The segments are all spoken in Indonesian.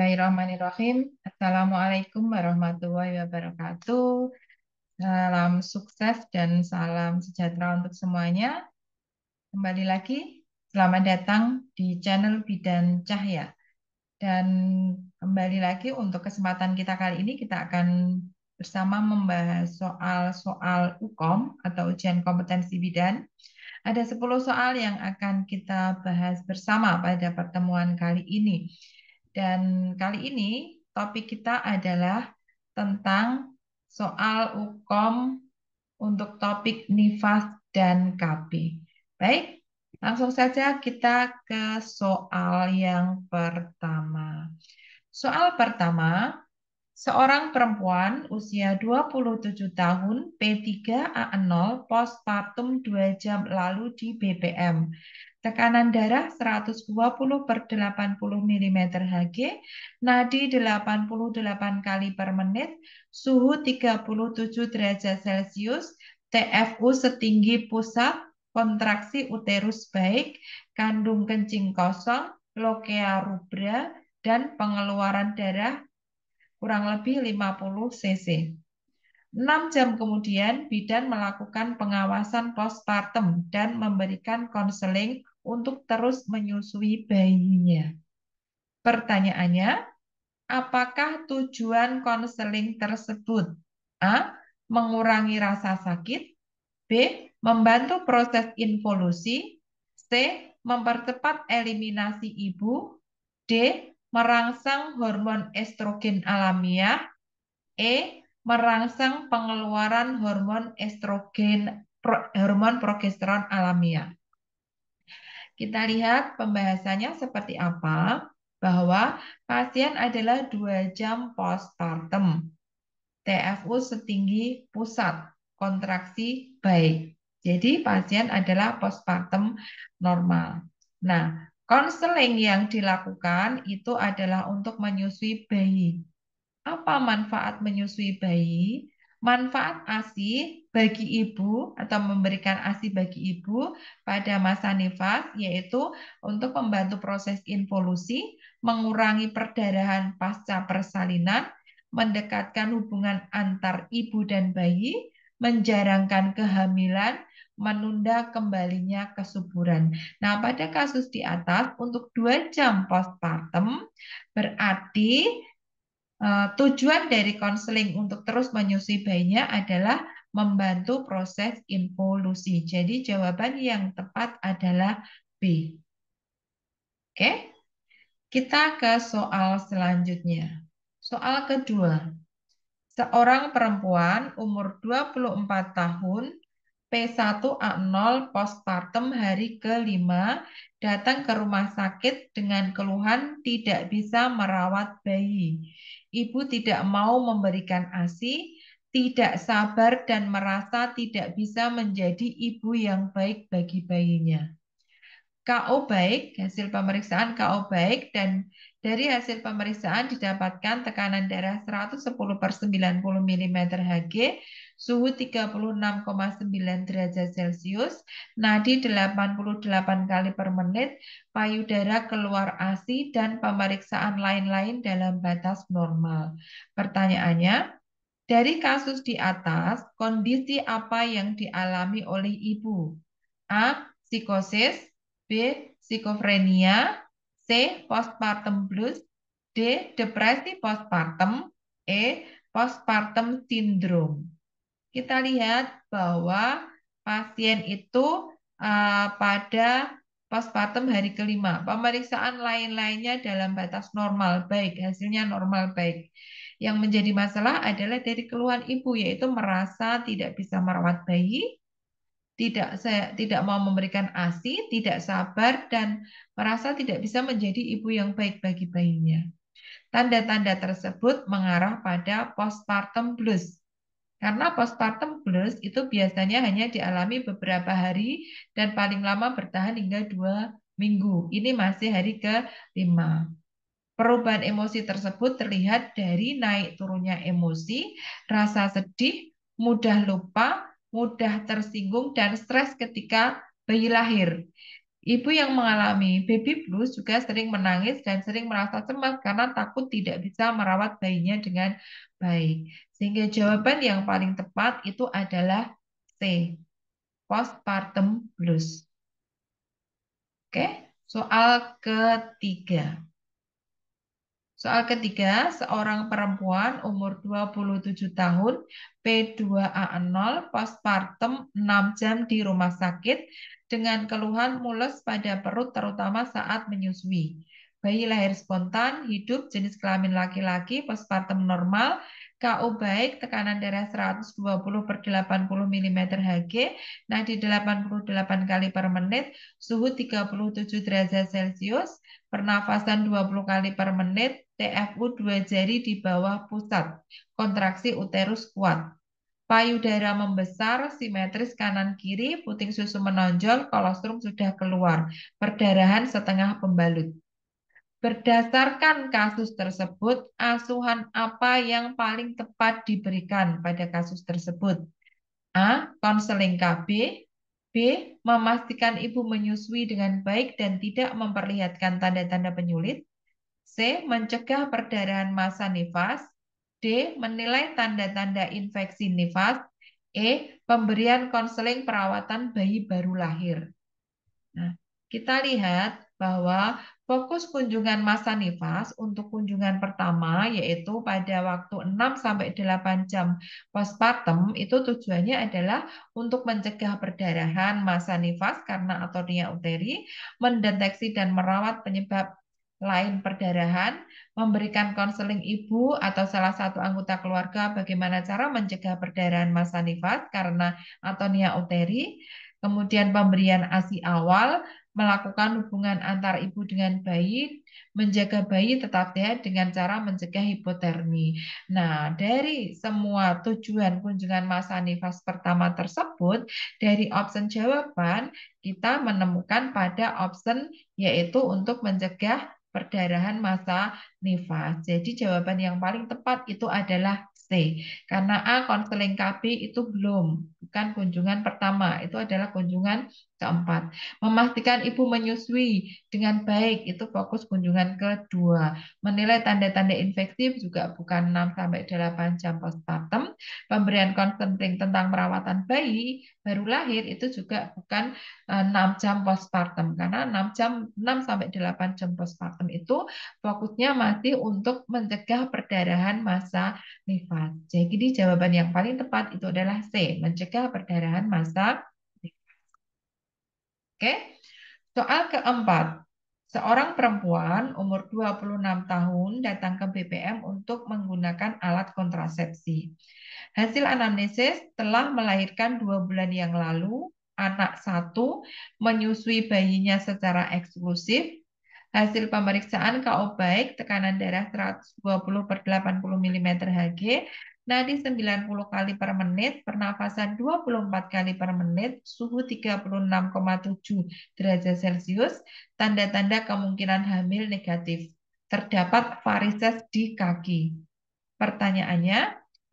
Bismillahirrahmanirrahim. Assalamualaikum warahmatullahi wabarakatuh. Salam sukses dan salam sejahtera untuk semuanya. Kembali lagi, selamat datang di channel Bidan Cahya. Dan kembali lagi untuk kesempatan kita kali ini, kita akan bersama membahas soal-soal UKOM atau ujian kompetensi bidan. Ada 10 soal yang akan kita bahas bersama pada pertemuan kali ini. Dan kali ini topik kita adalah tentang soal UKOM untuk topik nifas dan KB. Baik, langsung saja kita ke soal yang pertama. Soal pertama, seorang perempuan usia 27 tahun P3A0 postpartum 2 jam lalu di BPM. Tekanan darah 120 per 80 mm Hg, nadi 88 kali per menit, suhu 37 derajat Celcius, TFU setinggi pusat, kontraksi uterus baik, kandung kencing kosong, lokea rubra, dan pengeluaran darah kurang lebih 50 cc. 6 jam kemudian, bidan melakukan pengawasan postpartum dan memberikan konseling untuk terus menyusui bayinya. Pertanyaannya, apakah tujuan konseling tersebut? A. Mengurangi rasa sakit. B. Membantu proses involusi. C. Mempercepat eliminasi ibu. D. Merangsang hormon estrogen alamiah. E. Merangsang pengeluaran hormon estrogen hormon progesteron alamiah. Kita lihat pembahasannya seperti apa, bahwa pasien adalah dua jam postpartum. TFU setinggi pusat, kontraksi baik. Jadi pasien adalah postpartum normal. Nah, konseling yang dilakukan itu adalah untuk menyusui bayi. Apa manfaat menyusui bayi? manfaat ASI bagi ibu atau memberikan ASI bagi ibu pada masa nifas yaitu untuk membantu proses involusi, mengurangi perdarahan pasca persalinan, mendekatkan hubungan antar ibu dan bayi, menjarangkan kehamilan, menunda kembalinya kesuburan. Nah, pada kasus di atas untuk 2 jam postpartum berarti Eh, tujuan dari konseling untuk terus menyusui bayinya adalah membantu proses involusi. Jadi jawaban yang tepat adalah B. Oke. Kita ke soal selanjutnya. Soal kedua. Seorang perempuan umur 24 tahun P1A0 postpartum hari ke-5 datang ke rumah sakit dengan keluhan tidak bisa merawat bayi. Ibu tidak mau memberikan ASI, tidak sabar dan merasa tidak bisa menjadi ibu yang baik bagi bayinya. KO baik, hasil pemeriksaan KO baik dan dari hasil pemeriksaan didapatkan tekanan darah 110 per 90 mm Hg, suhu 36,9 derajat Celcius, nadi 88 kali per menit, payudara keluar ASI, dan pemeriksaan lain-lain dalam batas normal. Pertanyaannya, dari kasus di atas, kondisi apa yang dialami oleh ibu? A. Psikosis B. Psikofrenia C. Postpartum blues D. Depresi postpartum E. Postpartum syndrome Kita lihat bahwa pasien itu uh, pada postpartum hari kelima. Pemeriksaan lain-lainnya dalam batas normal baik, hasilnya normal baik. Yang menjadi masalah adalah dari keluhan ibu, yaitu merasa tidak bisa merawat bayi, tidak saya tidak mau memberikan ASI, tidak sabar dan merasa tidak bisa menjadi ibu yang baik bagi bayinya. Tanda-tanda tersebut mengarah pada postpartum blues. Karena postpartum blues itu biasanya hanya dialami beberapa hari dan paling lama bertahan hingga dua minggu. Ini masih hari ke-5. Perubahan emosi tersebut terlihat dari naik turunnya emosi, rasa sedih, mudah lupa, mudah tersinggung dan stres ketika bayi lahir. Ibu yang mengalami baby blues juga sering menangis dan sering merasa cemas karena takut tidak bisa merawat bayinya dengan baik. Sehingga jawaban yang paling tepat itu adalah C. Postpartum blues. Oke, soal ketiga. Soal ketiga, seorang perempuan umur 27 tahun, P2A0, postpartum 6 jam di rumah sakit dengan keluhan mules pada perut terutama saat menyusui bayi lahir spontan, hidup, jenis kelamin laki-laki, postpartum normal, KO baik, tekanan darah 120 per 80 mm Hg, nadi 88 kali per menit, suhu 37 derajat Celcius, pernafasan 20 kali per menit, TFU 2 jari di bawah pusat, kontraksi uterus kuat. Payudara membesar, simetris kanan-kiri, puting susu menonjol, kolostrum sudah keluar, perdarahan setengah pembalut. Berdasarkan kasus tersebut, asuhan apa yang paling tepat diberikan pada kasus tersebut? A. Konseling KB B. Memastikan ibu menyusui dengan baik dan tidak memperlihatkan tanda-tanda penyulit C. Mencegah perdarahan masa nifas D. Menilai tanda-tanda infeksi nifas E. Pemberian konseling perawatan bayi baru lahir Nah, kita lihat bahwa fokus kunjungan masa nifas untuk kunjungan pertama yaitu pada waktu 6 sampai 8 jam postpartum itu tujuannya adalah untuk mencegah perdarahan masa nifas karena atonia uteri, mendeteksi dan merawat penyebab lain perdarahan, memberikan konseling ibu atau salah satu anggota keluarga bagaimana cara mencegah perdarahan masa nifas karena atonia uteri, kemudian pemberian ASI awal, melakukan hubungan antar ibu dengan bayi, menjaga bayi tetap sehat dengan cara mencegah hipotermi. Nah, dari semua tujuan kunjungan masa nifas pertama tersebut, dari opsi jawaban kita menemukan pada opsi yaitu untuk mencegah perdarahan masa nifas. Jadi jawaban yang paling tepat itu adalah C. Karena A konseling KB itu belum, bukan kunjungan pertama, itu adalah kunjungan Keempat, memastikan ibu menyusui dengan baik, itu fokus kunjungan kedua. Menilai tanda-tanda infektif juga bukan 6-8 sampai jam postpartum. Pemberian konsenting tentang perawatan bayi baru lahir itu juga bukan 6 eh, jam postpartum, karena 6 jam 6-8 sampai jam postpartum itu fokusnya masih untuk mencegah perdarahan masa nifas. Jadi jawaban yang paling tepat itu adalah C, mencegah perdarahan masa Oke. Soal keempat. Seorang perempuan umur 26 tahun datang ke BPM untuk menggunakan alat kontrasepsi. Hasil anamnesis telah melahirkan dua bulan yang lalu, anak satu menyusui bayinya secara eksklusif, Hasil pemeriksaan KO baik, tekanan darah 120 per 80 mmHg nadi 90 kali per menit, pernafasan 24 kali per menit, suhu 36,7 derajat Celcius, tanda-tanda kemungkinan hamil negatif. Terdapat varises di kaki. Pertanyaannya,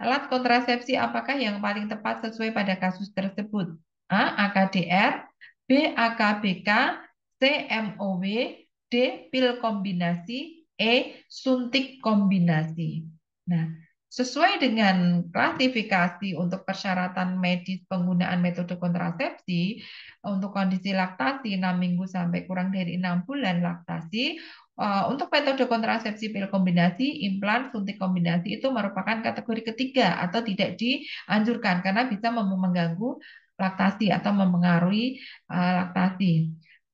alat kontrasepsi apakah yang paling tepat sesuai pada kasus tersebut? A. AKDR, B. AKBK, C. MOW, D. Pil kombinasi, E. Suntik kombinasi. Nah, Sesuai dengan klasifikasi untuk persyaratan medis penggunaan metode kontrasepsi, untuk kondisi laktasi 6 minggu sampai kurang dari 6 bulan laktasi, eh, untuk metode kontrasepsi pil kombinasi, implan, suntik kombinasi itu merupakan kategori ketiga atau tidak dianjurkan karena bisa mengganggu laktasi atau mempengaruhi eh, laktasi.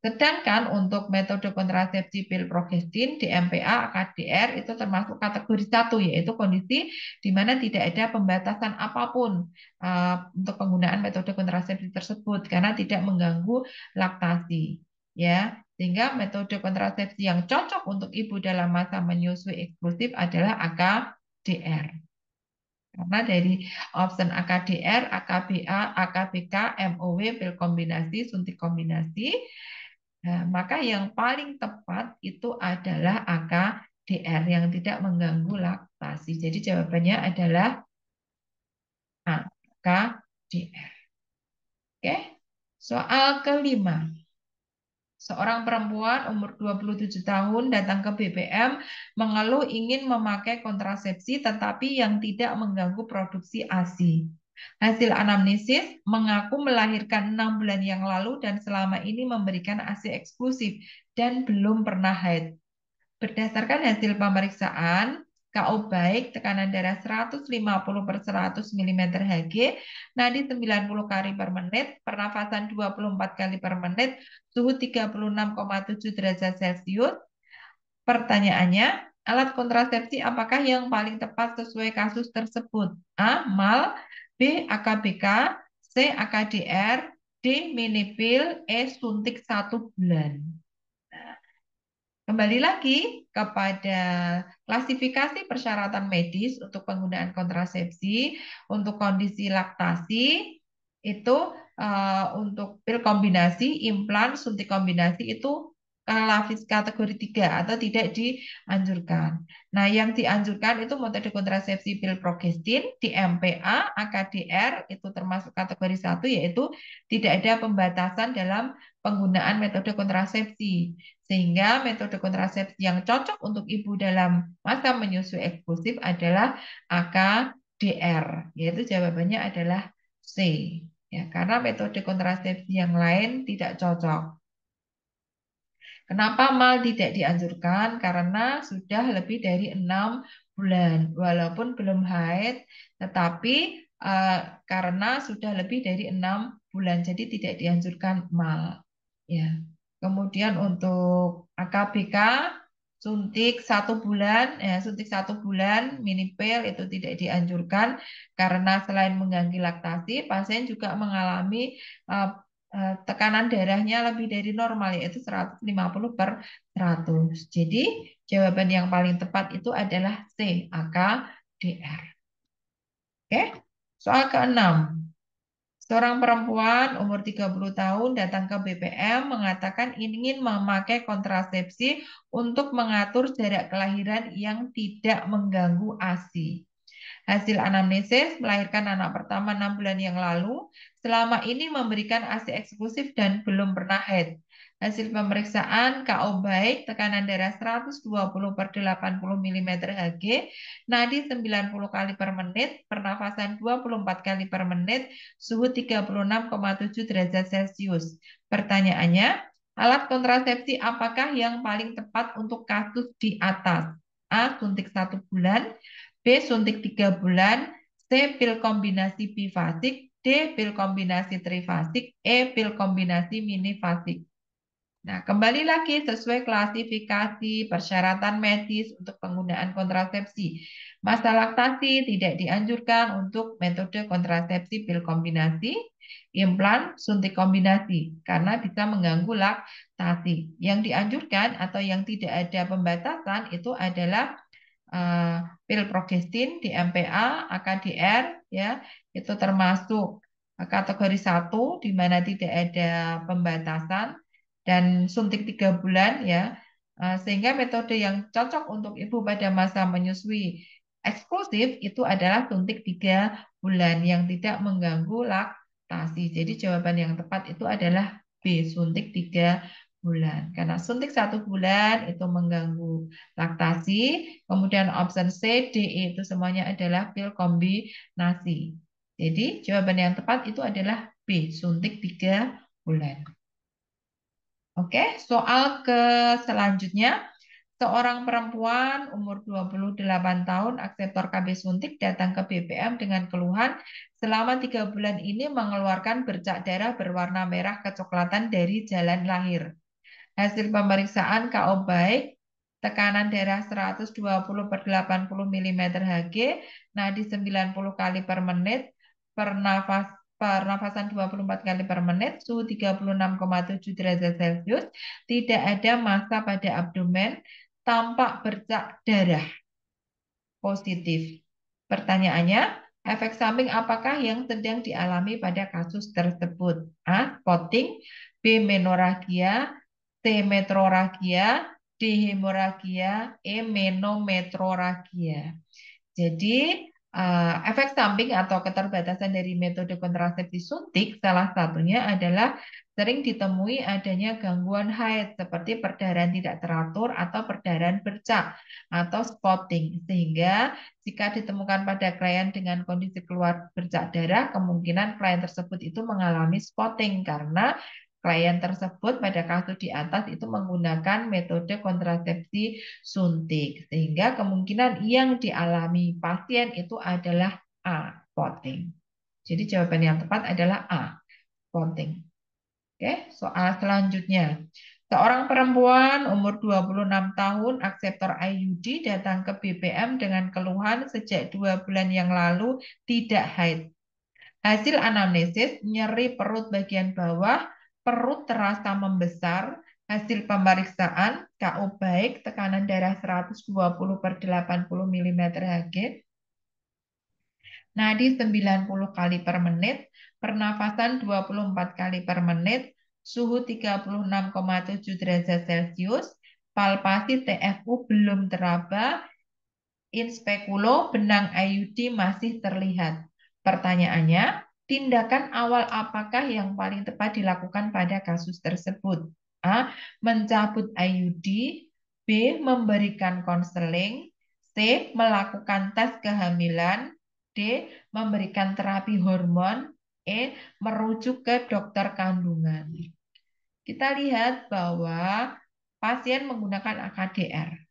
Sedangkan untuk metode kontrasepsi pil progestin di MPA AKDR itu termasuk kategori satu yaitu kondisi di mana tidak ada pembatasan apapun uh, untuk penggunaan metode kontrasepsi tersebut karena tidak mengganggu laktasi ya. Sehingga metode kontrasepsi yang cocok untuk ibu dalam masa menyusui eksklusif adalah AKDR. Karena dari option AKDR, AKBA, AKBK, MOW, pil kombinasi, suntik kombinasi, Nah, maka yang paling tepat itu adalah angka DR yang tidak mengganggu laktasi. Jadi jawabannya adalah angka DR. Oke. Soal kelima. Seorang perempuan umur 27 tahun datang ke BPM mengeluh ingin memakai kontrasepsi tetapi yang tidak mengganggu produksi ASI. Hasil anamnesis mengaku melahirkan enam bulan yang lalu dan selama ini memberikan ASI eksklusif dan belum pernah haid. Berdasarkan hasil pemeriksaan, KO baik, tekanan darah 150 per 100 mm Hg, nadi 90 kali per menit, pernafasan 24 kali per menit, suhu 36,7 derajat Celcius. Pertanyaannya, alat kontrasepsi apakah yang paling tepat sesuai kasus tersebut? A. Mal, B. AKBK C. AKDR D. Minipil E. Suntik satu bulan nah, Kembali lagi kepada klasifikasi persyaratan medis untuk penggunaan kontrasepsi, untuk kondisi laktasi, itu uh, untuk pil kombinasi, implan, suntik kombinasi itu lapis kategori 3 atau tidak dianjurkan. Nah, yang dianjurkan itu metode kontrasepsi pil progestin di MPA, AKDR itu termasuk kategori 1 yaitu tidak ada pembatasan dalam penggunaan metode kontrasepsi. Sehingga metode kontrasepsi yang cocok untuk ibu dalam masa menyusui eksklusif adalah AKDR, yaitu jawabannya adalah C. Ya, karena metode kontrasepsi yang lain tidak cocok. Kenapa mal tidak dianjurkan? Karena sudah lebih dari enam bulan, walaupun belum haid, tetapi uh, karena sudah lebih dari enam bulan, jadi tidak dianjurkan mal. Ya. Kemudian untuk AKBK suntik satu bulan, ya, suntik satu bulan mini pil itu tidak dianjurkan karena selain mengganggu laktasi, pasien juga mengalami uh, Eh, tekanan darahnya lebih dari normal yaitu 150 per 100. Jadi jawaban yang paling tepat itu adalah C, AKDR. Oke. Soal keenam. Seorang perempuan umur 30 tahun datang ke BPM mengatakan ingin memakai kontrasepsi untuk mengatur jarak kelahiran yang tidak mengganggu ASI. Hasil anamnesis melahirkan anak pertama 6 bulan yang lalu, selama ini memberikan ASI eksklusif dan belum pernah head. Hasil pemeriksaan KO baik, tekanan darah 120 per 80 mm Hg, nadi 90 kali per menit, pernafasan 24 kali per menit, suhu 36,7 derajat Celcius. Pertanyaannya, alat kontrasepsi apakah yang paling tepat untuk kasus di atas? A. Suntik 1 bulan, B. Suntik 3 bulan. C. Pil kombinasi bifasik. D. Pil kombinasi trifasik. E. Pil kombinasi minifasik. Nah, kembali lagi sesuai klasifikasi persyaratan medis untuk penggunaan kontrasepsi. Masa laktasi tidak dianjurkan untuk metode kontrasepsi pil kombinasi, implan, suntik kombinasi, karena bisa mengganggu laktasi. Yang dianjurkan atau yang tidak ada pembatasan itu adalah Eh, pil progestin di MPA, AKDR ya, itu termasuk eh, kategori 1 di mana tidak ada pembatasan dan suntik tiga bulan ya. Eh, sehingga metode yang cocok untuk ibu pada masa menyusui eksklusif itu adalah suntik tiga bulan yang tidak mengganggu laktasi. Jadi jawaban yang tepat itu adalah B, suntik tiga bulan. Karena suntik satu bulan itu mengganggu laktasi. Kemudian option C, D, E itu semuanya adalah pil kombinasi. Jadi jawaban yang tepat itu adalah B, suntik tiga bulan. Oke, soal ke selanjutnya. Seorang perempuan umur 28 tahun, akseptor KB suntik datang ke BPM dengan keluhan selama tiga bulan ini mengeluarkan bercak darah berwarna merah kecoklatan dari jalan lahir. Hasil pemeriksaan KO baik, tekanan darah 120 per 80 mm Hg, nadi 90 kali per menit, pernafas, pernafasan 24 kali per menit, suhu 36,7 derajat Celcius, tidak ada massa pada abdomen, tampak bercak darah. Positif. Pertanyaannya, efek samping apakah yang sedang dialami pada kasus tersebut? A. Spotting, B. Menoragia, temetroragia, E emenometroragia. Jadi eh, efek samping atau keterbatasan dari metode kontrasepsi suntik salah satunya adalah sering ditemui adanya gangguan haid seperti perdarahan tidak teratur atau perdarahan bercak atau spotting sehingga jika ditemukan pada klien dengan kondisi keluar bercak darah kemungkinan klien tersebut itu mengalami spotting karena klien tersebut pada kasus di atas itu menggunakan metode kontrasepsi suntik sehingga kemungkinan yang dialami pasien itu adalah A spotting. Jadi jawaban yang tepat adalah A spotting. Oke, soal selanjutnya. Seorang perempuan umur 26 tahun, akseptor IUD datang ke BPM dengan keluhan sejak dua bulan yang lalu tidak haid. Hasil anamnesis, nyeri perut bagian bawah, perut terasa membesar, hasil pemeriksaan KO baik, tekanan darah 120 per 80 mm Hg, nadi 90 kali per menit, pernafasan 24 kali per menit, suhu 36,7 derajat Celcius, palpasi TFU belum teraba, inspekulo benang IUD masih terlihat. Pertanyaannya, tindakan awal apakah yang paling tepat dilakukan pada kasus tersebut? A. Mencabut IUD B. Memberikan konseling C. Melakukan tes kehamilan D. Memberikan terapi hormon E. Merujuk ke dokter kandungan. Kita lihat bahwa pasien menggunakan AKDR.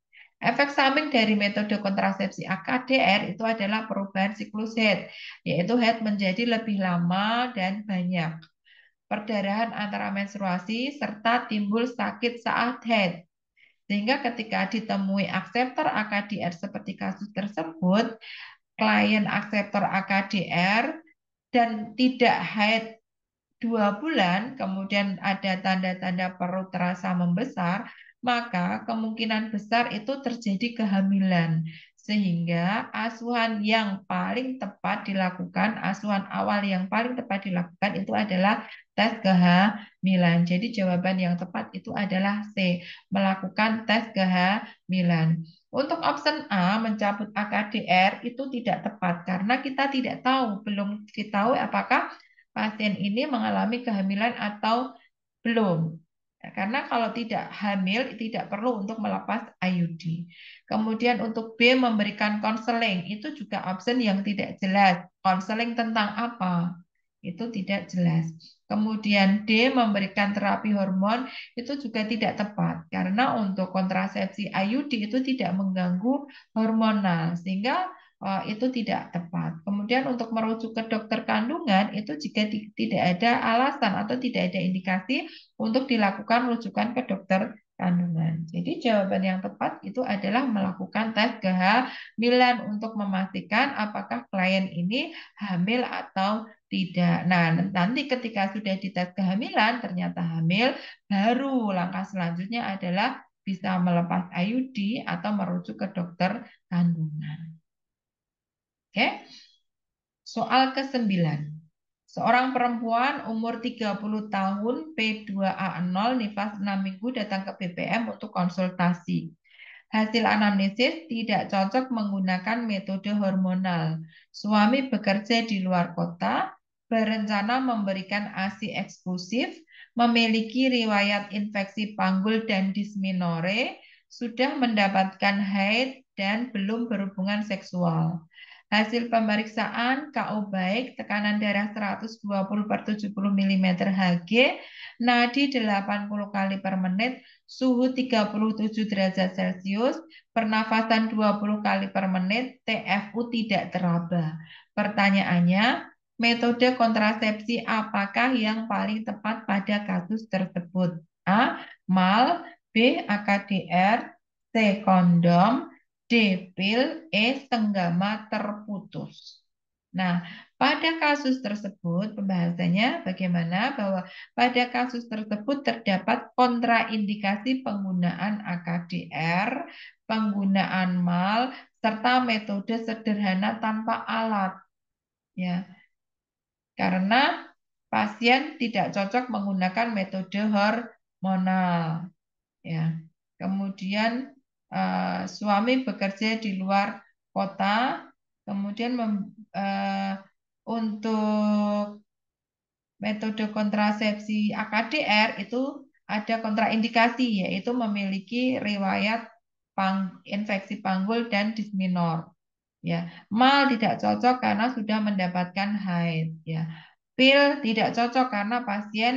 Efek samping dari metode kontrasepsi AKDR itu adalah perubahan siklus head, yaitu head menjadi lebih lama dan banyak. Perdarahan antara menstruasi serta timbul sakit saat head. Sehingga ketika ditemui akseptor AKDR seperti kasus tersebut, klien akseptor AKDR dan tidak head dua bulan, kemudian ada tanda-tanda perut terasa membesar, maka kemungkinan besar itu terjadi kehamilan. Sehingga asuhan yang paling tepat dilakukan, asuhan awal yang paling tepat dilakukan itu adalah tes kehamilan. Jadi jawaban yang tepat itu adalah C, melakukan tes kehamilan. Untuk option A, mencabut AKDR itu tidak tepat karena kita tidak tahu, belum diketahui apakah pasien ini mengalami kehamilan atau belum. Ya, karena kalau tidak hamil, tidak perlu untuk melepas IUD. Kemudian untuk B, memberikan konseling. Itu juga absen yang tidak jelas. Konseling tentang apa? Itu tidak jelas. Kemudian D, memberikan terapi hormon. Itu juga tidak tepat. Karena untuk kontrasepsi IUD itu tidak mengganggu hormonal. Sehingga Eh, itu tidak tepat. Kemudian untuk merujuk ke dokter kandungan itu jika tidak ada alasan atau tidak ada indikasi untuk dilakukan rujukan ke dokter kandungan. Jadi jawaban yang tepat itu adalah melakukan tes kehamilan untuk memastikan apakah klien ini hamil atau tidak. Nah, nanti ketika sudah dites kehamilan ternyata hamil, baru langkah selanjutnya adalah bisa melepas IUD atau merujuk ke dokter kandungan. Oke. Soal ke-9. Seorang perempuan umur 30 tahun P2A0 nifas 6 minggu datang ke BPM untuk konsultasi. Hasil anamnesis tidak cocok menggunakan metode hormonal. Suami bekerja di luar kota, berencana memberikan ASI eksklusif, memiliki riwayat infeksi panggul dan disminore, sudah mendapatkan haid dan belum berhubungan seksual. Hasil pemeriksaan KO baik, tekanan darah 120 per 70 mm Hg, nadi 80 kali per menit, suhu 37 derajat Celcius, pernafasan 20 kali per menit, TFU tidak teraba. Pertanyaannya, metode kontrasepsi apakah yang paling tepat pada kasus tersebut? A. MAL, B. AKDR, C. Kondom, debil es tenggama terputus. Nah, pada kasus tersebut pembahasannya bagaimana bahwa pada kasus tersebut terdapat kontraindikasi penggunaan AKDR, penggunaan MAL, serta metode sederhana tanpa alat. Ya. Karena pasien tidak cocok menggunakan metode hormonal. Ya. Kemudian Eh, suami bekerja di luar kota, kemudian mem, uh, untuk metode kontrasepsi AKDR itu ada kontraindikasi yaitu memiliki riwayat pang, infeksi panggul dan disminor. Ya, mal tidak cocok karena sudah mendapatkan haid. Ya, pil tidak cocok karena pasien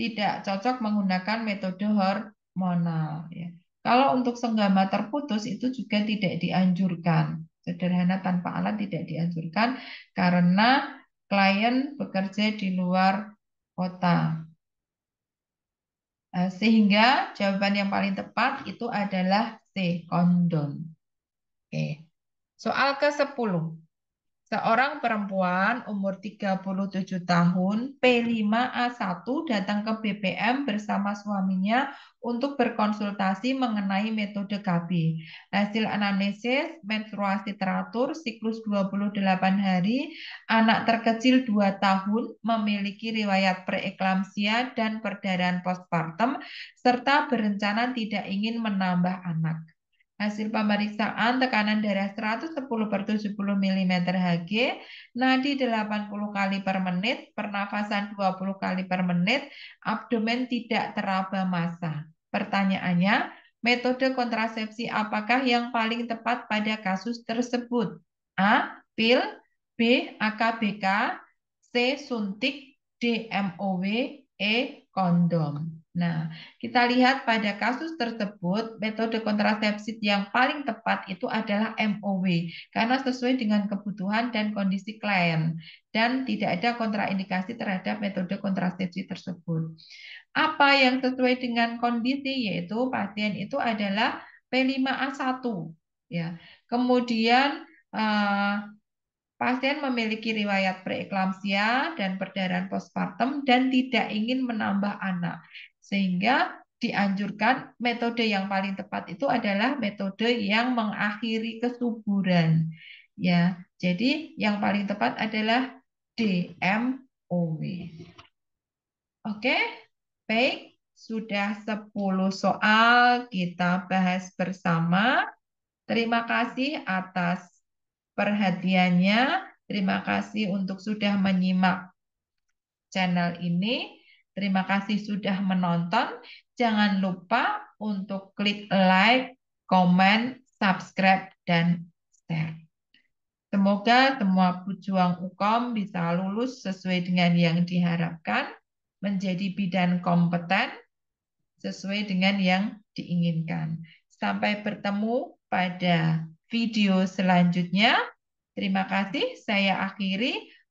tidak cocok menggunakan metode hormonal. Ya. Kalau untuk senggama terputus itu juga tidak dianjurkan. Sederhana tanpa alat tidak dianjurkan karena klien bekerja di luar kota. Eh, sehingga jawaban yang paling tepat itu adalah C, kondom. Oke. Soal ke-10. Seorang perempuan umur 37 tahun P5A1 datang ke BPM bersama suaminya untuk berkonsultasi mengenai metode KB. Hasil analisis menstruasi teratur siklus 28 hari, anak terkecil 2 tahun memiliki riwayat preeklamsia dan perdarahan postpartum serta berencana tidak ingin menambah anak. Hasil pemeriksaan tekanan darah 110 per 70 mm Hg, nadi 80 kali per menit, pernafasan 20 kali per menit, abdomen tidak teraba massa. Pertanyaannya, metode kontrasepsi apakah yang paling tepat pada kasus tersebut? A. Pil B. AKBK C. Suntik D. MOW E. Kondom Nah, kita lihat pada kasus tersebut, metode kontrasepsi yang paling tepat itu adalah MOW, karena sesuai dengan kebutuhan dan kondisi klien, dan tidak ada kontraindikasi terhadap metode kontrasepsi tersebut. Apa yang sesuai dengan kondisi, yaitu pasien itu adalah P5A1. Ya. Kemudian, eh, Pasien memiliki riwayat preeklamsia dan perdarahan postpartum dan tidak ingin menambah anak. Sehingga dianjurkan metode yang paling tepat itu adalah metode yang mengakhiri kesuburan. Ya, jadi yang paling tepat adalah DMOW. Oke, baik. Sudah 10 soal kita bahas bersama. Terima kasih atas perhatiannya. Terima kasih untuk sudah menyimak channel ini. Terima kasih sudah menonton. Jangan lupa untuk klik like, comment, subscribe, dan share. Semoga semua pejuang UKOM bisa lulus sesuai dengan yang diharapkan, menjadi bidan kompeten sesuai dengan yang diinginkan. Sampai bertemu pada video selanjutnya. Terima kasih, saya akhiri.